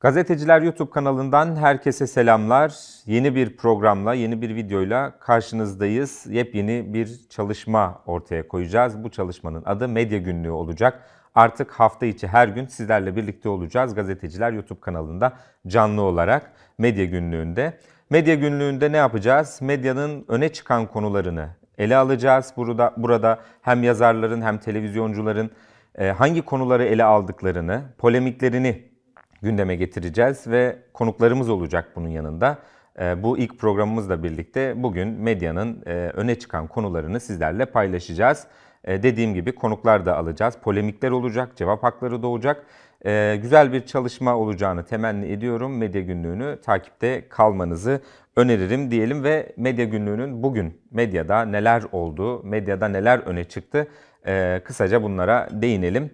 Gazeteciler YouTube kanalından herkese selamlar. Yeni bir programla, yeni bir videoyla karşınızdayız. Yepyeni bir çalışma ortaya koyacağız. Bu çalışmanın adı Medya Günlüğü olacak. Artık hafta içi her gün sizlerle birlikte olacağız. Gazeteciler YouTube kanalında canlı olarak Medya Günlüğü'nde. Medya Günlüğü'nde ne yapacağız? Medyanın öne çıkan konularını ele alacağız. Burada, burada hem yazarların hem televizyoncuların e, hangi konuları ele aldıklarını, polemiklerini gündeme getireceğiz ve konuklarımız olacak bunun yanında. Ee, bu ilk programımızla birlikte bugün medyanın e, öne çıkan konularını sizlerle paylaşacağız. Ee, dediğim gibi konuklar da alacağız. Polemikler olacak, cevap hakları doğacak. Ee, güzel bir çalışma olacağını temenni ediyorum. Medya günlüğünü takipte kalmanızı öneririm diyelim ve medya günlüğünün bugün medyada neler oldu, medyada neler öne çıktı e, kısaca bunlara değinelim.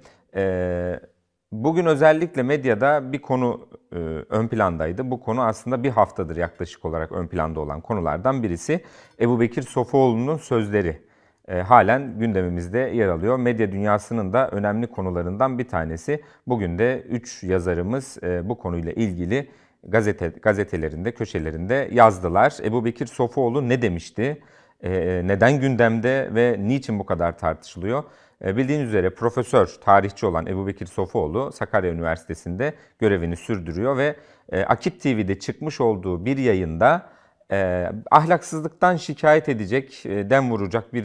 Bugün özellikle medyada bir konu e, ön plandaydı. Bu konu aslında bir haftadır yaklaşık olarak ön planda olan konulardan birisi. Ebu Bekir Sofoğlu'nun sözleri e, halen gündemimizde yer alıyor. Medya dünyasının da önemli konularından bir tanesi. Bugün de 3 yazarımız e, bu konuyla ilgili gazete gazetelerinde, köşelerinde yazdılar. Ebu Bekir Sofoğlu ne demişti? E, e, neden gündemde ve niçin bu kadar tartışılıyor? E, bildiğiniz üzere profesör, tarihçi olan Ebu Bekir Sofuoğlu Sakarya Üniversitesi'nde görevini sürdürüyor ve e, Akip TV'de çıkmış olduğu bir yayında e, ahlaksızlıktan şikayet edecek, e, dem vuracak bir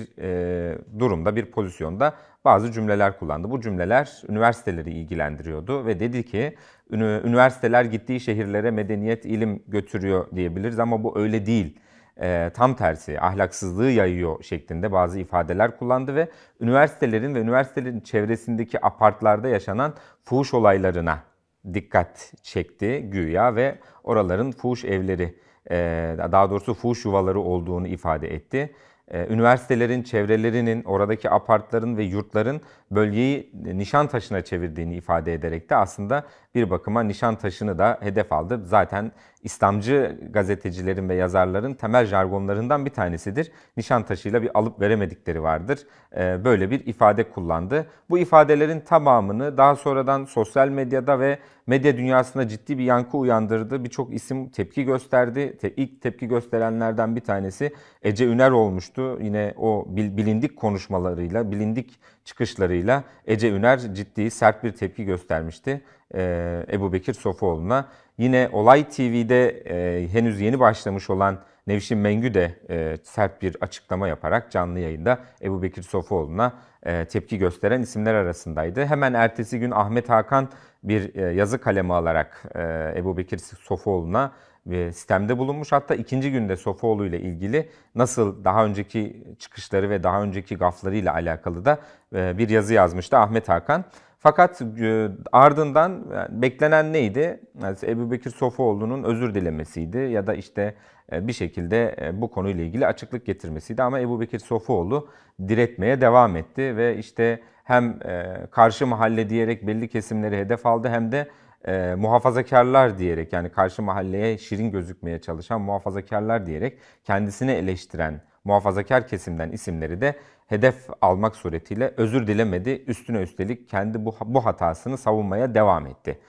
durumda, bir pozisyonda bazı cümleler kullandı. Bu cümleler üniversiteleri ilgilendiriyordu ve dedi ki üniversiteler gittiği şehirlere medeniyet, ilim götürüyor diyebiliriz ama bu öyle değil e, tam tersi ahlaksızlığı yayıyor şeklinde bazı ifadeler kullandı ve üniversitelerin ve üniversitelerin çevresindeki apartlarda yaşanan fuhuş olaylarına dikkat çekti güya ve oraların fuhuş evleri e, daha doğrusu fuhuş yuvaları olduğunu ifade etti e, üniversitelerin, çevrelerinin, oradaki apartların ve yurtların bölgeyi nişan taşına çevirdiğini ifade ederek de aslında bir bakıma nişan Nişantaşı'nı da hedef aldı. Zaten İslamcı gazetecilerin ve yazarların temel jargonlarından bir tanesidir. Nişan taşıyla bir alıp veremedikleri vardır. Ee, böyle bir ifade kullandı. Bu ifadelerin tamamını daha sonradan sosyal medyada ve medya dünyasında ciddi bir yankı uyandırdı. Birçok isim tepki gösterdi. İlk tepki gösterenlerden bir tanesi Ece Üner olmuştu. Yine o bilindik konuşmalarıyla, bilindik çıkışlarıyla Ece Üner ciddi sert bir tepki göstermişti e, Ebu Bekir Sofuoğlu'na. Yine Olay TV'de e, henüz yeni başlamış olan Nevşin Mengü de e, sert bir açıklama yaparak canlı yayında Ebu Bekir Sofuoğlu'na tepki gösteren isimler arasındaydı. Hemen ertesi gün Ahmet Hakan bir yazı kalemi alarak Ebu Bekir Sofuoğlu'na e, sistemde bulunmuş. Hatta ikinci günde Sofoğlu ile ilgili nasıl daha önceki çıkışları ve daha önceki gafları ile alakalı da e, bir yazı yazmıştı Ahmet Hakan. Fakat e, ardından beklenen neydi? Yani Ebu Bekir Sofoğlu'nun özür dilemesiydi ya da işte bir şekilde bu konuyla ilgili açıklık getirmesiydi. Ama Ebu Bekir Sofoğlu diretmeye devam etti ve işte hem karşı mahalle diyerek belli kesimleri hedef aldı hem de e, muhafazakarlar diyerek yani karşı mahalleye şirin gözükmeye çalışan muhafazakarlar diyerek kendisini eleştiren muhafazakar kesimden isimleri de hedef almak suretiyle özür dilemedi. Üstüne üstelik kendi bu, bu hatasını savunmaya devam etti.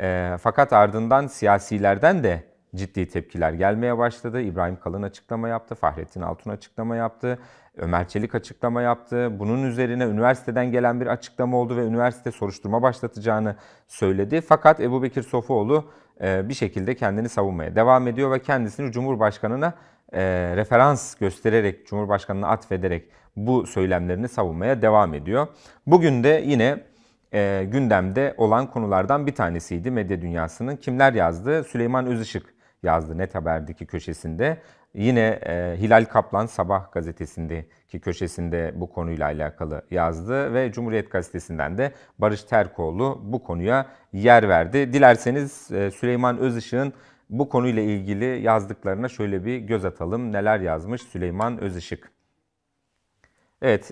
E, fakat ardından siyasilerden de ciddi tepkiler gelmeye başladı. İbrahim Kalın açıklama yaptı, Fahrettin Altun açıklama yaptı, Ömer Çelik açıklama yaptı. Bunun üzerine üniversiteden gelen bir açıklama oldu ve üniversite soruşturma başlatacağını söyledi. Fakat Ebu Bekir Sofuoğlu e, bir şekilde kendini savunmaya devam ediyor ve kendisini Cumhurbaşkanı'na e, referans göstererek, Cumhurbaşkanı'na atfederek bu söylemlerini savunmaya devam ediyor. Bugün de yine e, gündemde olan konulardan bir tanesiydi medya dünyasının. Kimler yazdı? Süleyman Özışık yazdı Net Haber'deki köşesinde. Yine e, Hilal Kaplan Sabah gazetesindeki köşesinde bu konuyla alakalı yazdı ve Cumhuriyet gazetesinden de Barış Terkoğlu bu konuya yer verdi. Dilerseniz e, Süleyman Özışık'ın bu konuyla ilgili yazdıklarına şöyle bir göz atalım. Neler yazmış Süleyman Özışık? Evet,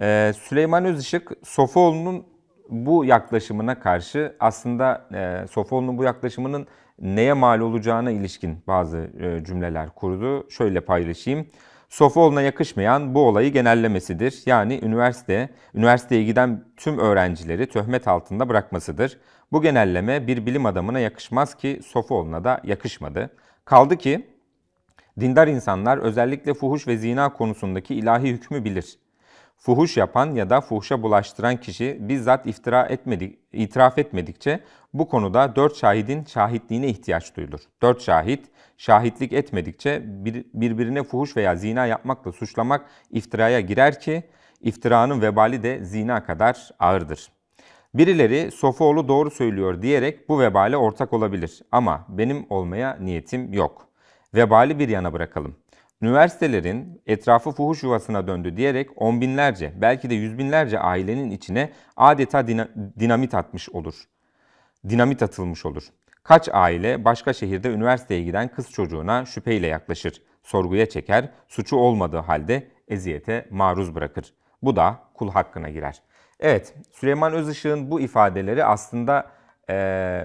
e, Süleyman Özışık Sofoğlu'nun bu yaklaşımına karşı aslında e, Sofon'un bu yaklaşımının neye mal olacağına ilişkin bazı e, cümleler kurdu. Şöyle paylaşayım. Sofol'una yakışmayan bu olayı genellemesidir. Yani üniversite, üniversiteye giden tüm öğrencileri töhmet altında bırakmasıdır. Bu genelleme bir bilim adamına yakışmaz ki Sofol'una da yakışmadı. Kaldı ki dindar insanlar özellikle fuhuş ve zina konusundaki ilahi hükmü bilir. Fuhuş yapan ya da fuhuşa bulaştıran kişi bizzat iftira etmedik, itiraf etmedikçe bu konuda dört şahidin şahitliğine ihtiyaç duyulur. Dört şahit şahitlik etmedikçe bir, birbirine fuhuş veya zina yapmakla suçlamak iftiraya girer ki iftiranın vebali de zina kadar ağırdır. Birileri Sofoğlu doğru söylüyor diyerek bu vebale ortak olabilir ama benim olmaya niyetim yok. Vebali bir yana bırakalım. Üniversitelerin etrafı fuhuş yuvasına döndü diyerek on binlerce, belki de yüz binlerce ailenin içine adeta dinamit atmış olur. Dinamit atılmış olur. Kaç aile başka şehirde üniversiteye giden kız çocuğuna şüpheyle yaklaşır, sorguya çeker, suçu olmadığı halde eziyete maruz bırakır. Bu da kul hakkına girer. Evet, Süleyman Özışık'ın bu ifadeleri aslında e,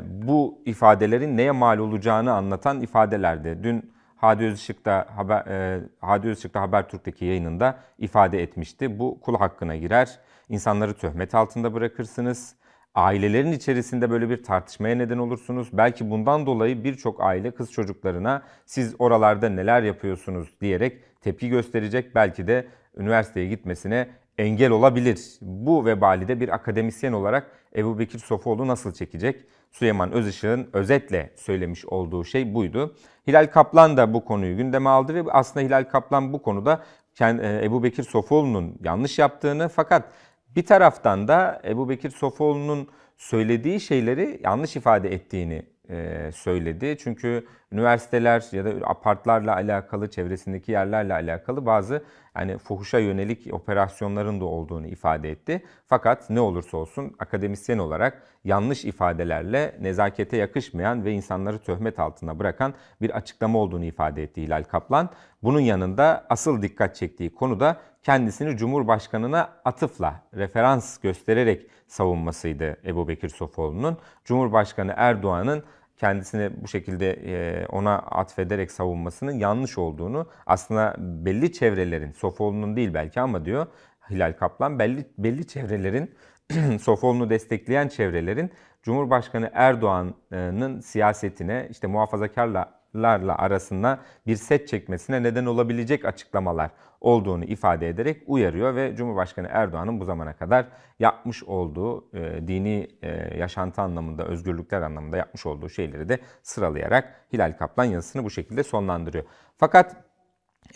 bu ifadelerin neye mal olacağını anlatan ifadelerdi. Dün Hadi Özışık da haber e, Hadi Özışık da Habertürk'teki yayınında ifade etmişti. Bu kul hakkına girer. İnsanları töhmet altında bırakırsınız. Ailelerin içerisinde böyle bir tartışmaya neden olursunuz. Belki bundan dolayı birçok aile kız çocuklarına siz oralarda neler yapıyorsunuz diyerek tepki gösterecek. Belki de üniversiteye gitmesine engel olabilir. Bu vebali de bir akademisyen olarak Ebu Bekir Sofuoğlu nasıl çekecek? Süleyman Özışık'ın özetle söylemiş olduğu şey buydu. Hilal Kaplan da bu konuyu gündeme aldı ve aslında Hilal Kaplan bu konuda e, Ebu Bekir Sofuoğlu'nun yanlış yaptığını fakat bir taraftan da Ebu Bekir Sofuoğlu'nun söylediği şeyleri yanlış ifade ettiğini e, söyledi. Çünkü üniversiteler ya da apartlarla alakalı, çevresindeki yerlerle alakalı bazı yani fuhuşa yönelik operasyonların da olduğunu ifade etti. Fakat ne olursa olsun akademisyen olarak yanlış ifadelerle nezakete yakışmayan ve insanları töhmet altına bırakan bir açıklama olduğunu ifade etti Hilal Kaplan. Bunun yanında asıl dikkat çektiği konu da kendisini Cumhurbaşkanı'na atıfla, referans göstererek savunmasıydı Ebu Bekir Sofoğlu'nun. Cumhurbaşkanı Erdoğan'ın kendisini bu şekilde e, ona atfederek savunmasının yanlış olduğunu aslında belli çevrelerin, Sofoğlu'nun değil belki ama diyor Hilal Kaplan belli belli çevrelerin Sofoğlu'nu destekleyen çevrelerin Cumhurbaşkanı Erdoğan'ın siyasetine işte muhafazakarla larla arasında bir set çekmesine neden olabilecek açıklamalar olduğunu ifade ederek uyarıyor ve Cumhurbaşkanı Erdoğan'ın bu zamana kadar yapmış olduğu e, dini e, yaşantı anlamında, özgürlükler anlamında yapmış olduğu şeyleri de sıralayarak Hilal Kaplan yazısını bu şekilde sonlandırıyor. Fakat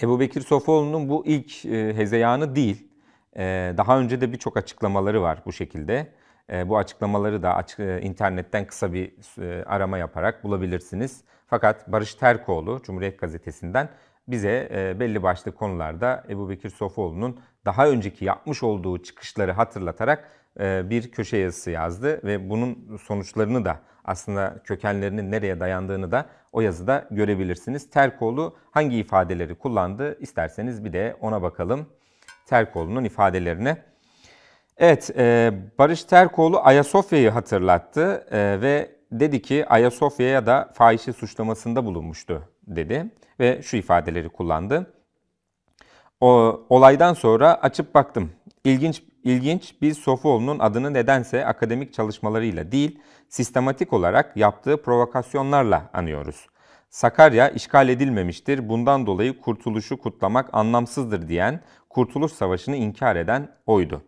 Ebu Bekir Sofoğlu'nun bu ilk e, hezeyanı değil. E, daha önce de birçok açıklamaları var bu şekilde. E, bu açıklamaları da açık, e, internetten kısa bir e, arama yaparak bulabilirsiniz. Fakat Barış Terkoğlu Cumhuriyet Gazetesi'nden bize e, belli başlı konularda Ebu Bekir Sofoğlu'nun daha önceki yapmış olduğu çıkışları hatırlatarak e, bir köşe yazısı yazdı ve bunun sonuçlarını da aslında kökenlerinin nereye dayandığını da o yazıda görebilirsiniz. Terkoğlu hangi ifadeleri kullandı isterseniz bir de ona bakalım Terkoğlu'nun ifadelerine. Evet e, Barış Terkoğlu Ayasofya'yı hatırlattı ve dedi ki Ayasofya'ya da fahişe suçlamasında bulunmuştu dedi ve şu ifadeleri kullandı. O, olaydan sonra açıp baktım. İlginç ilginç bir Sofuoğlu'nun adını nedense akademik çalışmalarıyla değil, sistematik olarak yaptığı provokasyonlarla anıyoruz. Sakarya işgal edilmemiştir, bundan dolayı kurtuluşu kutlamak anlamsızdır diyen, Kurtuluş Savaşı'nı inkar eden oydu.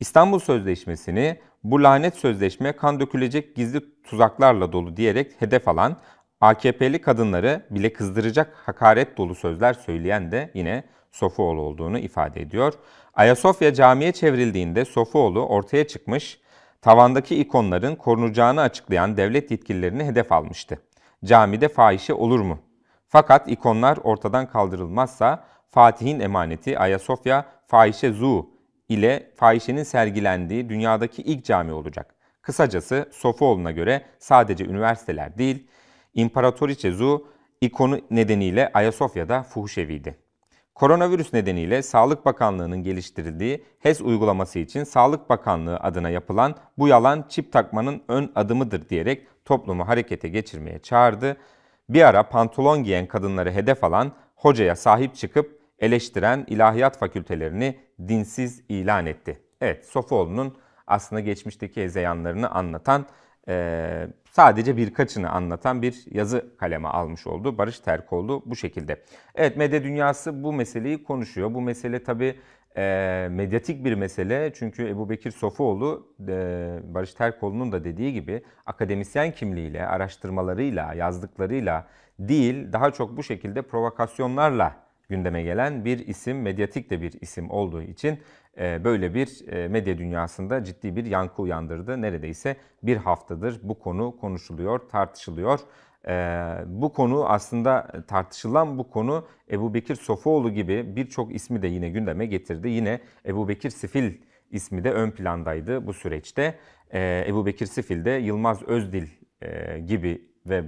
İstanbul Sözleşmesi'ni bu lanet sözleşme kan dökülecek gizli tuzaklarla dolu diyerek hedef alan AKP'li kadınları bile kızdıracak hakaret dolu sözler söyleyen de yine Sofuoğlu olduğunu ifade ediyor. Ayasofya camiye çevrildiğinde Sofuoğlu ortaya çıkmış, tavandaki ikonların korunacağını açıklayan devlet yetkililerini hedef almıştı. Camide fahişe olur mu? Fakat ikonlar ortadan kaldırılmazsa Fatih'in emaneti Ayasofya fahişe zu ile fahişenin sergilendiği dünyadaki ilk cami olacak. Kısacası Sofuoğlu'na göre sadece üniversiteler değil, İmparatoriçe Zu ikonu nedeniyle Ayasofya'da fuhuşeviydi. Koronavirüs nedeniyle Sağlık Bakanlığı'nın geliştirdiği HES uygulaması için Sağlık Bakanlığı adına yapılan bu yalan çip takmanın ön adımıdır diyerek toplumu harekete geçirmeye çağırdı. Bir ara pantolon giyen kadınları hedef alan hocaya sahip çıkıp eleştiren ilahiyat fakültelerini dinsiz ilan etti. Evet Sofoğlu'nun aslında geçmişteki ezeyanlarını anlatan e, sadece birkaçını anlatan bir yazı kaleme almış oldu. Barış Terkoğlu bu şekilde. Evet medya dünyası bu meseleyi konuşuyor. Bu mesele tabii e, medyatik bir mesele. Çünkü Ebu Bekir Sofuoğlu, e, Barış Terkoğlu'nun da dediği gibi akademisyen kimliğiyle, araştırmalarıyla, yazdıklarıyla değil daha çok bu şekilde provokasyonlarla gündeme gelen bir isim, medyatik de bir isim olduğu için e, böyle bir e, medya dünyasında ciddi bir yankı uyandırdı. Neredeyse bir haftadır bu konu konuşuluyor, tartışılıyor. E, bu konu aslında tartışılan bu konu Ebu Bekir Sofoğlu gibi birçok ismi de yine gündeme getirdi. Yine Ebu Bekir Sifil ismi de ön plandaydı bu süreçte. Ebu Bekir Sifil de Yılmaz Özdil gibi ve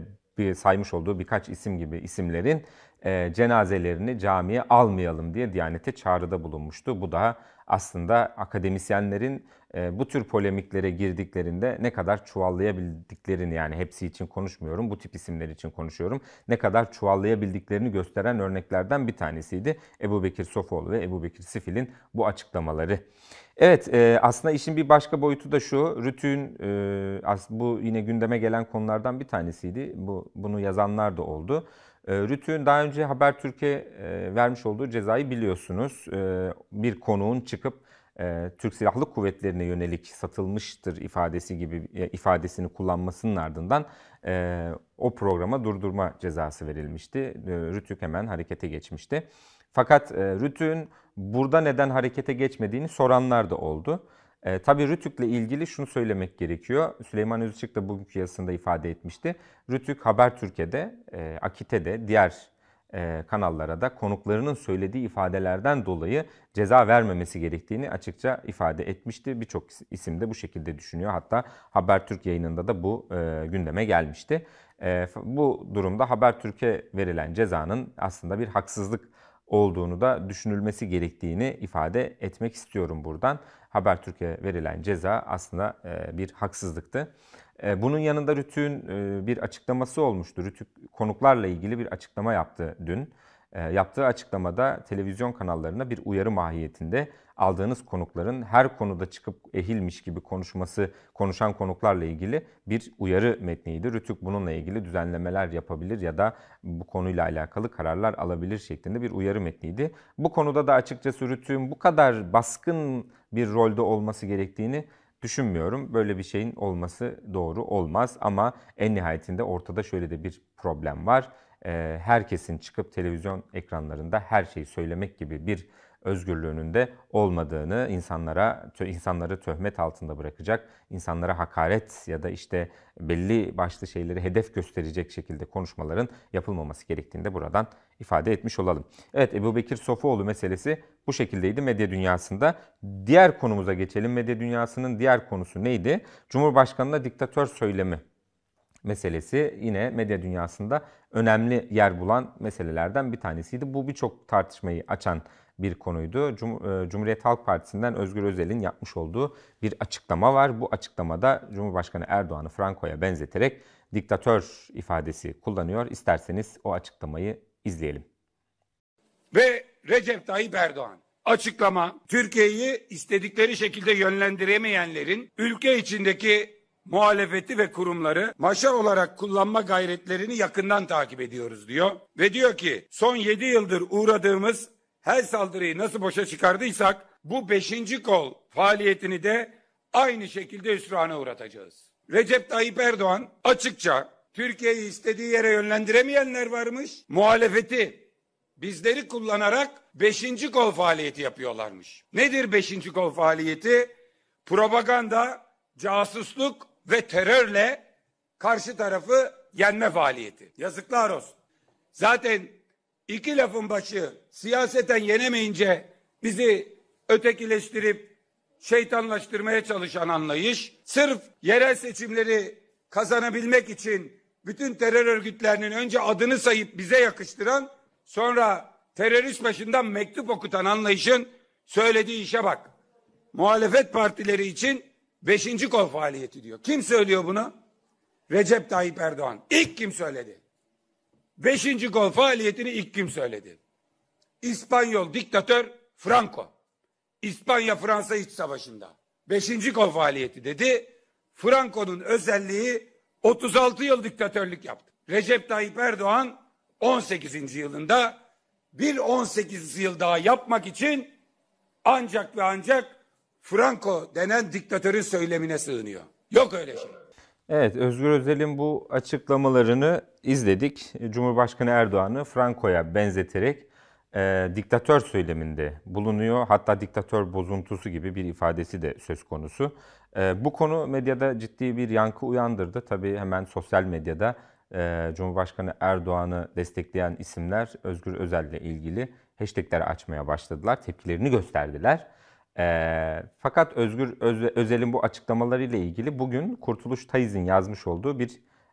saymış olduğu birkaç isim gibi isimlerin e, cenazelerini camiye almayalım diye Diyanet'e çağrıda bulunmuştu. Bu da aslında akademisyenlerin e, bu tür polemiklere girdiklerinde ne kadar çuvallayabildiklerini yani hepsi için konuşmuyorum, bu tip isimler için konuşuyorum. Ne kadar çuvallayabildiklerini gösteren örneklerden bir tanesiydi. Ebu Bekir Sofoğlu ve Ebu Bekir Sifil'in bu açıklamaları. Evet e, aslında işin bir başka boyutu da şu. Rütü'nün e, bu yine gündeme gelen konulardan bir tanesiydi. Bu, bunu yazanlar da oldu. Ee, Rütü'nün daha önce Haber Türkiye e, vermiş olduğu cezayı biliyorsunuz. Ee, bir konuğun çıkıp e, Türk Silahlı Kuvvetlerine yönelik satılmıştır ifadesi gibi e, ifadesini kullanmasının ardından o programa durdurma cezası verilmişti. Ee, Rütük hemen harekete geçmişti. Fakat Rütü'nün burada neden harekete geçmediğini soranlar da oldu. E, tabii Rütük'le ilgili şunu söylemek gerekiyor. Süleyman Özışık da bugünkü yazısında ifade etmişti. Rütük Habertürk'e e, Akite'de, diğer e, kanallara da konuklarının söylediği ifadelerden dolayı ceza vermemesi gerektiğini açıkça ifade etmişti. Birçok isim de bu şekilde düşünüyor. Hatta Habertürk yayınında da bu e, gündeme gelmişti. E, bu durumda Habertürk'e verilen cezanın aslında bir haksızlık olduğunu da düşünülmesi gerektiğini ifade etmek istiyorum buradan. Habertürk'e verilen ceza aslında e, bir haksızlıktı. E, bunun yanında Rütük'ün e, bir açıklaması olmuştu. Rütük konuklarla ilgili bir açıklama yaptı dün. Ee, yaptığı açıklamada televizyon kanallarına bir uyarı mahiyetinde aldığınız konukların her konuda çıkıp ehilmiş gibi konuşması, konuşan konuklarla ilgili bir uyarı metniydi. Rütük bununla ilgili düzenlemeler yapabilir ya da bu konuyla alakalı kararlar alabilir şeklinde bir uyarı metniydi. Bu konuda da açıkçası Rütük'ün bu kadar baskın bir rolde olması gerektiğini düşünmüyorum. Böyle bir şeyin olması doğru olmaz ama en nihayetinde ortada şöyle de bir problem var. Ee, herkesin çıkıp televizyon ekranlarında her şeyi söylemek gibi bir özgürlüğünün de olmadığını insanlara insanları töhmet altında bırakacak, insanlara hakaret ya da işte belli başlı şeyleri hedef gösterecek şekilde konuşmaların yapılmaması gerektiğini de buradan ifade etmiş olalım. Evet Ebu Bekir Sofuoğlu meselesi bu şekildeydi medya dünyasında. Diğer konumuza geçelim. Medya dünyasının diğer konusu neydi? Cumhurbaşkanına diktatör söylemi meselesi yine medya dünyasında önemli yer bulan meselelerden bir tanesiydi. Bu birçok tartışmayı açan bir konuydu. Cum e, Cumhuriyet Halk Partisi'nden Özgür Özel'in yapmış olduğu bir açıklama var. Bu açıklamada Cumhurbaşkanı Erdoğan'ı Franco'ya benzeterek diktatör ifadesi kullanıyor. İsterseniz o açıklamayı izleyelim. Ve Recep Tayyip Erdoğan açıklama Türkiye'yi istedikleri şekilde yönlendiremeyenlerin ülke içindeki muhalefeti ve kurumları maşa olarak kullanma gayretlerini yakından takip ediyoruz diyor. Ve diyor ki son 7 yıldır uğradığımız her saldırıyı nasıl boşa çıkardıysak bu 5. kol faaliyetini de aynı şekilde üsrana uğratacağız. Recep Tayyip Erdoğan açıkça Türkiye'yi istediği yere yönlendiremeyenler varmış. Muhalefeti bizleri kullanarak beşinci kol faaliyeti yapıyorlarmış. Nedir beşinci kol faaliyeti? Propaganda, casusluk ve terörle karşı tarafı yenme faaliyeti. Yazıklar olsun. Zaten iki lafın başı siyaseten yenemeyince bizi ötekileştirip şeytanlaştırmaya çalışan anlayış sırf yerel seçimleri kazanabilmek için bütün terör örgütlerinin önce adını sayıp bize yakıştıran sonra terörist başından mektup okutan anlayışın söylediği işe bak. Muhalefet partileri için Beşinci kol faaliyeti diyor. Kim söylüyor bunu? Recep Tayyip Erdoğan. İlk kim söyledi? Beşinci kol faaliyetini ilk kim söyledi? İspanyol diktatör Franco. İspanya Fransa iç savaşında. Beşinci kol faaliyeti dedi. Franco'nun özelliği 36 yıl diktatörlük yaptı. Recep Tayyip Erdoğan 18. yılında bir 18 yıl daha yapmak için ancak ve ancak Franco denen diktatörün söylemine sığınıyor. Yok öyle şey. Evet Özgür Özel'in bu açıklamalarını izledik. Cumhurbaşkanı Erdoğan'ı Franco'ya benzeterek e, diktatör söyleminde bulunuyor. Hatta diktatör bozuntusu gibi bir ifadesi de söz konusu. E, bu konu medyada ciddi bir yankı uyandırdı. Tabii hemen sosyal medyada e, Cumhurbaşkanı Erdoğan'ı destekleyen isimler Özgür Özel'le ilgili hashtagler açmaya başladılar. Tepkilerini gösterdiler. E, fakat Özgür Öz, Özel'in bu açıklamalarıyla ilgili bugün Kurtuluş Tayiz'in yazmış olduğu bir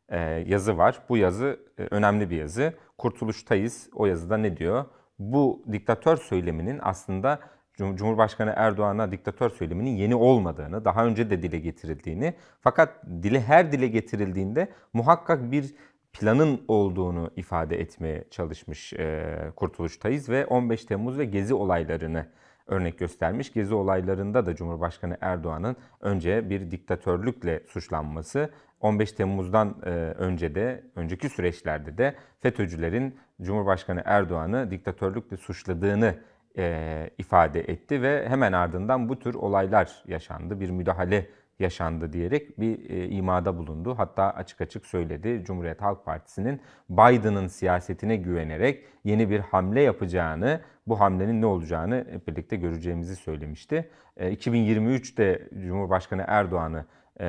e, yazı var. Bu yazı e, önemli bir yazı. Kurtuluş Tayiz o yazıda ne diyor? Bu diktatör söyleminin aslında Cumhurbaşkanı Erdoğan'a diktatör söyleminin yeni olmadığını, daha önce de dile getirildiğini fakat dile her dile getirildiğinde muhakkak bir planın olduğunu ifade etmeye çalışmış e, Kurtuluş Tayiz ve 15 Temmuz ve Gezi olaylarını örnek göstermiş. Gezi olaylarında da Cumhurbaşkanı Erdoğan'ın önce bir diktatörlükle suçlanması 15 Temmuz'dan e, önce de önceki süreçlerde de FETÖ'cülerin Cumhurbaşkanı Erdoğan'ı diktatörlükle suçladığını e, ifade etti ve hemen ardından bu tür olaylar yaşandı. Bir müdahale yaşandı diyerek bir e, imada bulundu. Hatta açık açık söyledi Cumhuriyet Halk Partisi'nin Biden'ın siyasetine güvenerek yeni bir hamle yapacağını, bu hamlenin ne olacağını hep birlikte göreceğimizi söylemişti. E, 2023'te Cumhurbaşkanı Erdoğan'ı e,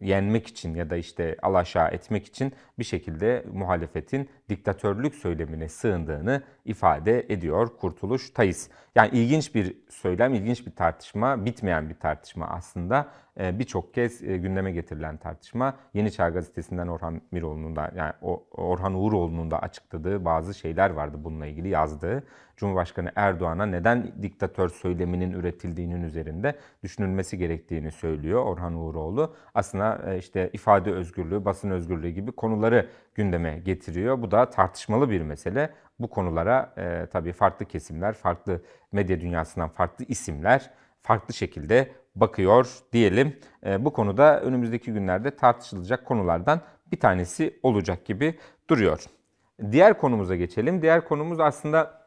yenmek için ya da işte alaşağı etmek için bir şekilde muhalefetin diktatörlük söylemine sığındığını ifade ediyor Kurtuluş Tayis. Yani ilginç bir söylem, ilginç bir tartışma, bitmeyen bir tartışma aslında. Ee, birçok kez e, gündeme getirilen tartışma. Yeni Çağ Gazetesi'nden Orhan Miroğlu'nun da yani Orhan Uğuroğlu'nun da açıkladığı bazı şeyler vardı bununla ilgili yazdığı. Cumhurbaşkanı Erdoğan'a neden diktatör söyleminin üretildiğinin üzerinde düşünülmesi gerektiğini söylüyor Orhan Uğuroğlu. Aslında e, işte ifade özgürlüğü, basın özgürlüğü gibi konuları gündeme getiriyor. Bu da tartışmalı bir mesele. Bu konulara e, tabii farklı kesimler, farklı medya dünyasından farklı isimler farklı şekilde bakıyor diyelim. E, bu konuda önümüzdeki günlerde tartışılacak konulardan bir tanesi olacak gibi duruyor. Diğer konumuza geçelim. Diğer konumuz aslında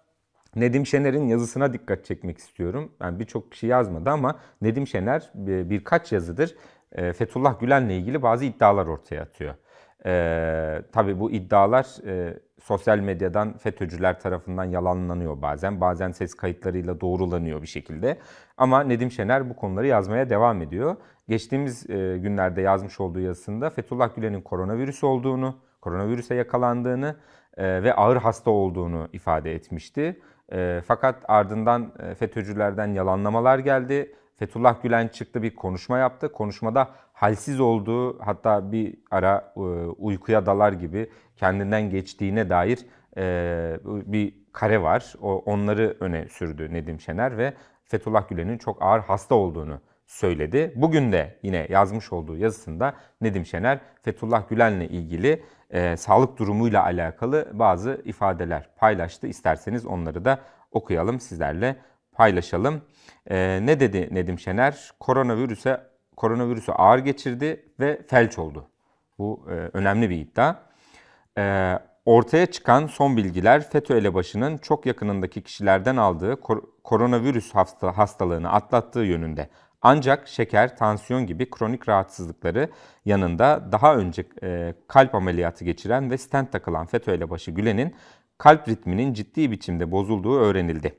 Nedim Şener'in yazısına dikkat çekmek istiyorum. Yani birçok kişi yazmadı ama Nedim Şener e, birkaç yazıdır e, Fethullah Gülen'le ilgili bazı iddialar ortaya atıyor. Ee, tabii bu iddialar e, sosyal medyadan FETÖ'cüler tarafından yalanlanıyor bazen. Bazen ses kayıtlarıyla doğrulanıyor bir şekilde. Ama Nedim Şener bu konuları yazmaya devam ediyor. Geçtiğimiz e, günlerde yazmış olduğu yazısında Fethullah Gülen'in koronavirüs olduğunu, koronavirüse yakalandığını e, ve ağır hasta olduğunu ifade etmişti. E, fakat ardından e, FETÖ'cülerden yalanlamalar geldi. Fethullah Gülen çıktı bir konuşma yaptı. Konuşmada halsiz olduğu hatta bir ara e, uykuya dalar gibi kendinden geçtiğine dair e, bir kare var. Onları öne sürdü Nedim Şener ve Fethullah Gülen'in çok ağır hasta olduğunu söyledi. Bugün de yine yazmış olduğu yazısında Nedim Şener Fethullah Gülen'le ilgili e, sağlık durumuyla alakalı bazı ifadeler paylaştı. İsterseniz onları da okuyalım sizlerle paylaşalım. Ee, ne dedi Nedim Şener? Koronavirüse koronavirüsü ağır geçirdi ve felç oldu. Bu e, önemli bir iddia. E, ortaya çıkan son bilgiler FETÖ elebaşının çok yakınındaki kişilerden aldığı kor- koronavirüs hasta- hastalığını atlattığı yönünde. Ancak şeker, tansiyon gibi kronik rahatsızlıkları yanında daha önce e, kalp ameliyatı geçiren ve stent takılan FETÖ elebaşı Gülen'in kalp ritminin ciddi biçimde bozulduğu öğrenildi.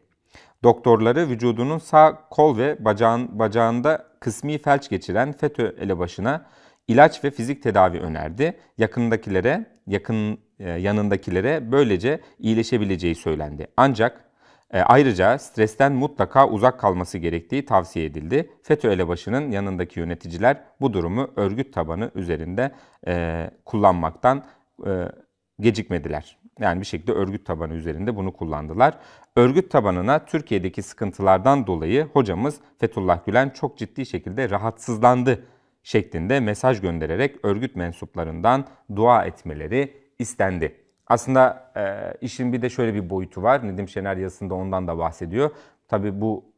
Doktorları vücudunun sağ kol ve bacağın, bacağında kısmi felç geçiren FETÖ elebaşına ilaç ve fizik tedavi önerdi. Yakındakilere, yakın e, yanındakilere böylece iyileşebileceği söylendi. Ancak e, ayrıca stresten mutlaka uzak kalması gerektiği tavsiye edildi. FETÖ elebaşının yanındaki yöneticiler bu durumu örgüt tabanı üzerinde e, kullanmaktan e, gecikmediler. Yani bir şekilde örgüt tabanı üzerinde bunu kullandılar. Örgüt tabanına Türkiye'deki sıkıntılardan dolayı hocamız Fethullah Gülen çok ciddi şekilde rahatsızlandı şeklinde mesaj göndererek örgüt mensuplarından dua etmeleri istendi. Aslında e, işin bir de şöyle bir boyutu var. Nedim Şener yazısında ondan da bahsediyor. Tabii bu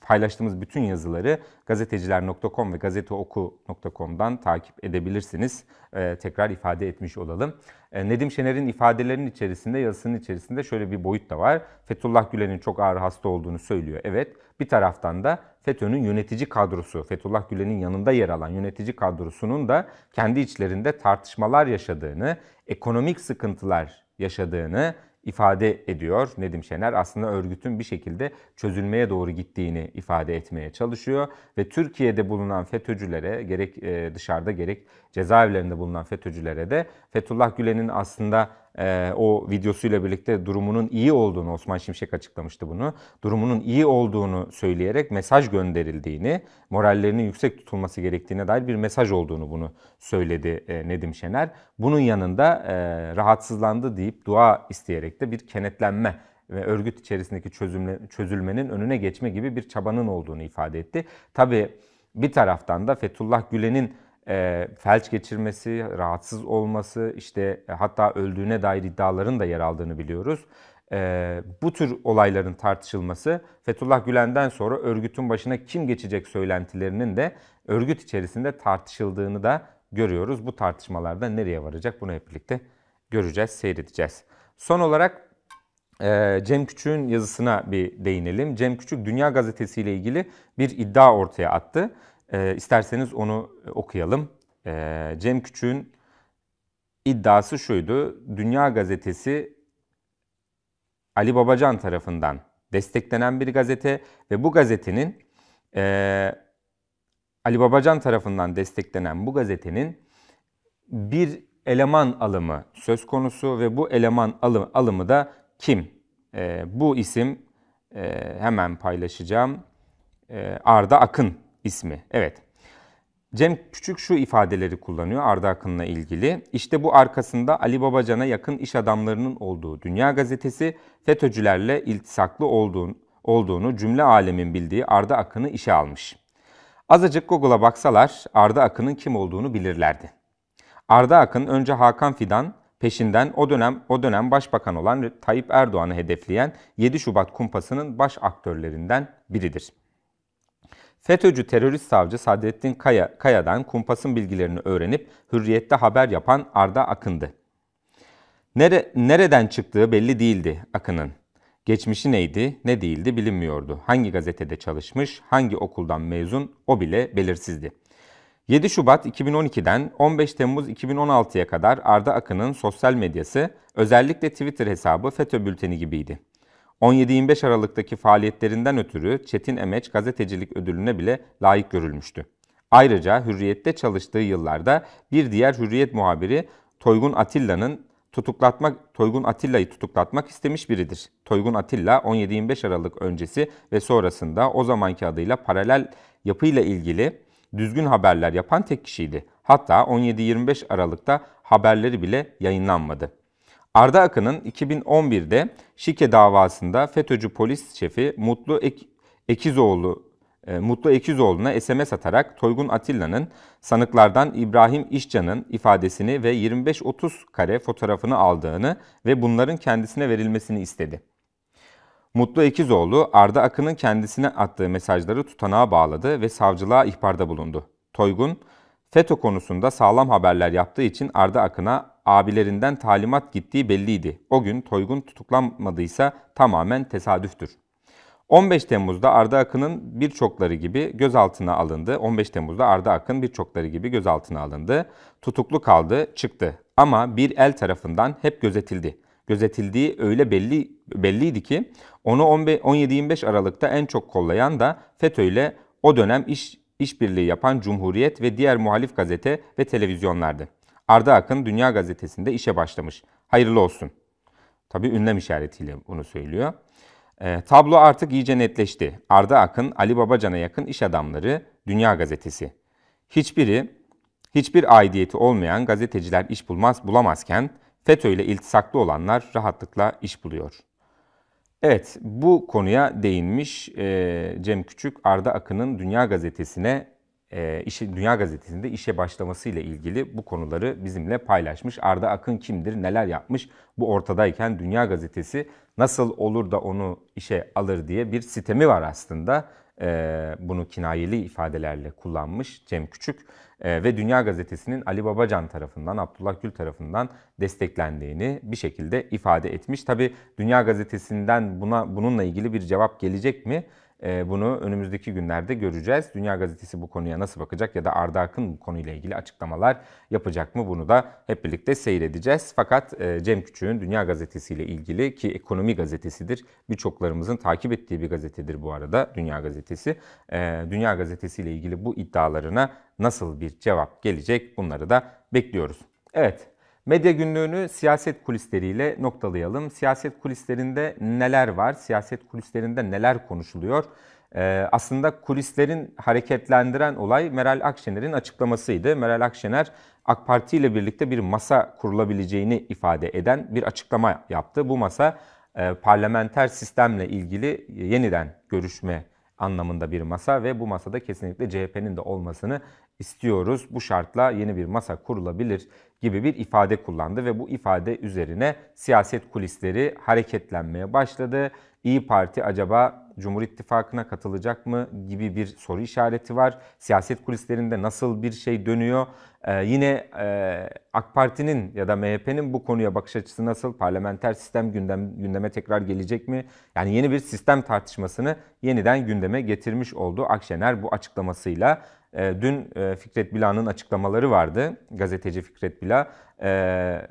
paylaştığımız bütün yazıları gazeteciler.com ve gazeteoku.com'dan takip edebilirsiniz. Ee, tekrar ifade etmiş olalım. Ee, Nedim Şener'in ifadelerinin içerisinde, yazısının içerisinde şöyle bir boyut da var. Fethullah Gülen'in çok ağır hasta olduğunu söylüyor. Evet, bir taraftan da FETÖ'nün yönetici kadrosu, Fethullah Gülen'in yanında yer alan yönetici kadrosunun da kendi içlerinde tartışmalar yaşadığını, ekonomik sıkıntılar yaşadığını, ifade ediyor Nedim Şener. Aslında örgütün bir şekilde çözülmeye doğru gittiğini ifade etmeye çalışıyor ve Türkiye'de bulunan FETÖ'cülere gerek e, dışarıda gerek cezaevlerinde bulunan FETÖ'cülere de Fethullah Gülen'in aslında e, o videosuyla birlikte durumunun iyi olduğunu, Osman Şimşek açıklamıştı bunu, durumunun iyi olduğunu söyleyerek mesaj gönderildiğini, morallerinin yüksek tutulması gerektiğine dair bir mesaj olduğunu bunu söyledi e, Nedim Şener. Bunun yanında e, rahatsızlandı deyip dua isteyerek de bir kenetlenme ve örgüt içerisindeki çözümle, çözülmenin önüne geçme gibi bir çabanın olduğunu ifade etti. Tabii bir taraftan da Fethullah Gülen'in e, felç geçirmesi, rahatsız olması, işte e, hatta öldüğüne dair iddiaların da yer aldığını biliyoruz. E, bu tür olayların tartışılması Fethullah Gülen'den sonra örgütün başına kim geçecek söylentilerinin de örgüt içerisinde tartışıldığını da görüyoruz. Bu tartışmalarda nereye varacak bunu hep birlikte göreceğiz, seyredeceğiz. Son olarak Cem Küçük'ün yazısına bir değinelim. Cem Küçük Dünya Gazetesi ile ilgili bir iddia ortaya attı. E, isterseniz onu e, okuyalım. E, Cem Küçük'ün iddiası şuydu. Dünya Gazetesi Ali Babacan tarafından desteklenen bir gazete ve bu gazetenin e, Ali Babacan tarafından desteklenen bu gazetenin bir eleman alımı söz konusu ve bu eleman alım, alımı da kim? E, bu isim e, hemen paylaşacağım. E, Arda Akın ismi. Evet. Cem Küçük şu ifadeleri kullanıyor Arda Akın'la ilgili. İşte bu arkasında Ali Babacan'a yakın iş adamlarının olduğu Dünya Gazetesi FETÖ'cülerle iltisaklı olduğunu, olduğunu cümle alemin bildiği Arda Akın'ı işe almış. Azıcık Google'a baksalar Arda Akın'ın kim olduğunu bilirlerdi. Arda Akın önce Hakan Fidan, peşinden o dönem o dönem başbakan olan Tayyip Erdoğan'ı hedefleyen 7 Şubat kumpasının baş aktörlerinden biridir. FETÖ'cü terörist savcı Sadrettin Kaya, Kaya'dan kumpasın bilgilerini öğrenip hürriyette haber yapan Arda Akın'dı. Nere, nereden çıktığı belli değildi Akın'ın. Geçmişi neydi, ne değildi bilinmiyordu. Hangi gazetede çalışmış, hangi okuldan mezun o bile belirsizdi. 7 Şubat 2012'den 15 Temmuz 2016'ya kadar Arda Akın'ın sosyal medyası özellikle Twitter hesabı FETÖ bülteni gibiydi. 17-25 Aralık'taki faaliyetlerinden ötürü Çetin Emeç gazetecilik ödülüne bile layık görülmüştü. Ayrıca Hürriyet'te çalıştığı yıllarda bir diğer Hürriyet muhabiri Toygun Atilla'nın tutuklatmak Toygun Atilla'yı tutuklatmak istemiş biridir. Toygun Atilla 17-25 Aralık öncesi ve sonrasında o zamanki adıyla paralel yapıyla ilgili düzgün haberler yapan tek kişiydi. Hatta 17-25 Aralık'ta haberleri bile yayınlanmadı. Arda Akın'ın 2011'de Şike davasında FETÖ'cü polis şefi Mutlu Ek Ekizoğlu e, Mutlu Ekizoğlu'na SMS atarak Toygun Atilla'nın sanıklardan İbrahim İşcan'ın ifadesini ve 25-30 kare fotoğrafını aldığını ve bunların kendisine verilmesini istedi. Mutlu Ekizoğlu, Arda Akın'ın kendisine attığı mesajları tutanağa bağladı ve savcılığa ihbarda bulundu. Toygun, FETÖ konusunda sağlam haberler yaptığı için Arda Akın'a abilerinden talimat gittiği belliydi. O gün Toygun tutuklanmadıysa tamamen tesadüftür. 15 Temmuz'da Arda Akın'ın birçokları gibi gözaltına alındı. 15 Temmuz'da Arda Akın birçokları gibi gözaltına alındı. Tutuklu kaldı, çıktı. Ama bir el tarafından hep gözetildi. Gözetildiği öyle belli belliydi ki onu 17-25 Aralık'ta en çok kollayan da FETÖ ile o dönem iş işbirliği yapan Cumhuriyet ve diğer muhalif gazete ve televizyonlardı. Arda Akın Dünya Gazetesi'nde işe başlamış. Hayırlı olsun. Tabii ünlem işaretiyle bunu söylüyor. E, tablo artık iyice netleşti. Arda Akın, Ali Babacan'a yakın iş adamları, Dünya Gazetesi. Hiçbiri, hiçbir aidiyeti olmayan gazeteciler iş bulmaz bulamazken FETÖ ile iltisaklı olanlar rahatlıkla iş buluyor.'' Evet, bu konuya değinmiş e, Cem Küçük Arda Akın'ın Dünya Gazetesi'ne e, işe, Dünya Gazetesi'nde işe başlamasıyla ilgili bu konuları bizimle paylaşmış. Arda Akın kimdir, neler yapmış? Bu ortadayken Dünya Gazetesi nasıl olur da onu işe alır diye bir sitemi var aslında. E, bunu kinayeli ifadelerle kullanmış Cem Küçük. Ee, ve Dünya Gazetesi'nin Ali Babacan tarafından, Abdullah Gül tarafından desteklendiğini bir şekilde ifade etmiş. Tabi Dünya Gazetesi'nden buna bununla ilgili bir cevap gelecek mi? Ee, bunu önümüzdeki günlerde göreceğiz. Dünya Gazetesi bu konuya nasıl bakacak ya da Arda Akın bu konuyla ilgili açıklamalar yapacak mı bunu da hep birlikte seyredeceğiz. Fakat e, Cem Küçüğün Dünya Gazetesi ile ilgili ki ekonomi gazetesidir. Birçoklarımızın takip ettiği bir gazetedir bu arada Dünya Gazetesi. Ee, Dünya Gazetesi ile ilgili bu iddialarına nasıl bir cevap gelecek bunları da bekliyoruz. Evet Medya günlüğünü siyaset kulisleriyle noktalayalım. Siyaset kulislerinde neler var? Siyaset kulislerinde neler konuşuluyor? Ee, aslında kulislerin hareketlendiren olay Meral Akşener'in açıklamasıydı. Meral Akşener AK Parti ile birlikte bir masa kurulabileceğini ifade eden bir açıklama yaptı. Bu masa e, parlamenter sistemle ilgili yeniden görüşme anlamında bir masa ve bu masada kesinlikle CHP'nin de olmasını istiyoruz. Bu şartla yeni bir masa kurulabilir gibi bir ifade kullandı ve bu ifade üzerine siyaset kulisleri hareketlenmeye başladı. İyi Parti acaba Cumhur İttifakı'na katılacak mı gibi bir soru işareti var. Siyaset kulislerinde nasıl bir şey dönüyor? Ee, yine e, AK Parti'nin ya da MHP'nin bu konuya bakış açısı nasıl? Parlamenter sistem gündem, gündeme tekrar gelecek mi? Yani yeni bir sistem tartışmasını yeniden gündeme getirmiş oldu Akşener bu açıklamasıyla. Ee, dün e, Fikret Bila'nın açıklamaları vardı. Gazeteci Fikret Bila e,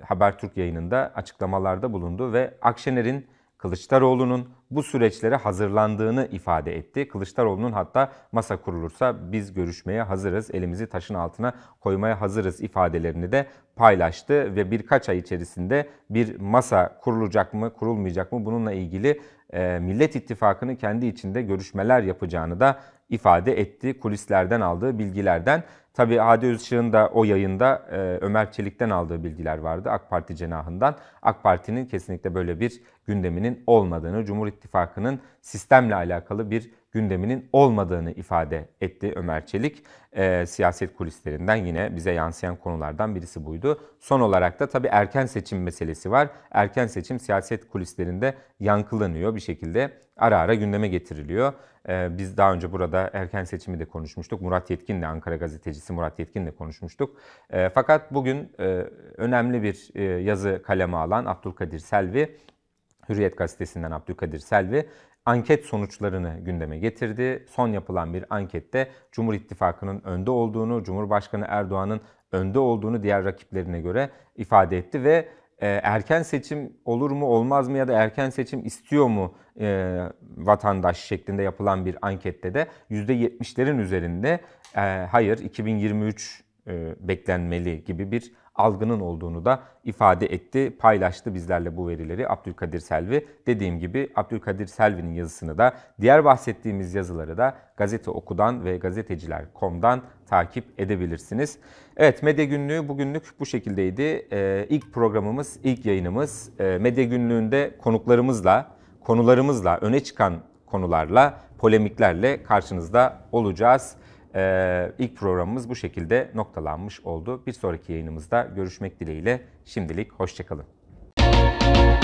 Habertürk yayınında açıklamalarda bulundu ve Akşener'in Kılıçdaroğlu'nun bu süreçlere hazırlandığını ifade etti. Kılıçdaroğlu'nun hatta masa kurulursa biz görüşmeye hazırız, elimizi taşın altına koymaya hazırız ifadelerini de paylaştı ve birkaç ay içerisinde bir masa kurulacak mı, kurulmayacak mı bununla ilgili e, Millet İttifakı'nın kendi içinde görüşmeler yapacağını da ifade etti kulislerden aldığı bilgilerden. Tabi Hadi Özışık'ın da o yayında e, Ömer Çelik'ten aldığı bilgiler vardı AK Parti cenahından. AK Parti'nin kesinlikle böyle bir gündeminin olmadığını, Cumhur İttifakı'nın sistemle alakalı bir gündeminin olmadığını ifade etti Ömer Çelik. E, siyaset kulislerinden yine bize yansıyan konulardan birisi buydu. Son olarak da tabii erken seçim meselesi var. Erken seçim siyaset kulislerinde yankılanıyor bir şekilde ara ara gündeme getiriliyor. E, biz daha önce burada erken seçimi de konuşmuştuk. Murat Yetkin de Ankara gazetecisi Murat Yetkin de konuşmuştuk. E, fakat bugün e, önemli bir e, yazı kaleme alan Abdülkadir Selvi Hürriyet gazetesinden Abdülkadir Selvi anket sonuçlarını gündeme getirdi. Son yapılan bir ankette Cumhur İttifakı'nın önde olduğunu, Cumhurbaşkanı Erdoğan'ın önde olduğunu diğer rakiplerine göre ifade etti ve e, erken seçim olur mu olmaz mı ya da erken seçim istiyor mu e, vatandaş şeklinde yapılan bir ankette de %70'lerin üzerinde e, hayır 2023 e, beklenmeli gibi bir algının olduğunu da ifade etti, paylaştı bizlerle bu verileri Abdülkadir Selvi. Dediğim gibi Abdülkadir Selvi'nin yazısını da diğer bahsettiğimiz yazıları da gazete okudan ve gazeteciler.com'dan takip edebilirsiniz. Evet Medya Günlüğü bugünlük bu şekildeydi. Ee, ilk programımız, ilk yayınımız e, Medya Günlüğü'nde konuklarımızla, konularımızla, öne çıkan konularla, polemiklerle karşınızda olacağız. Ee, ilk programımız bu şekilde noktalanmış oldu. Bir sonraki yayınımızda görüşmek dileğiyle şimdilik hoşçakalın.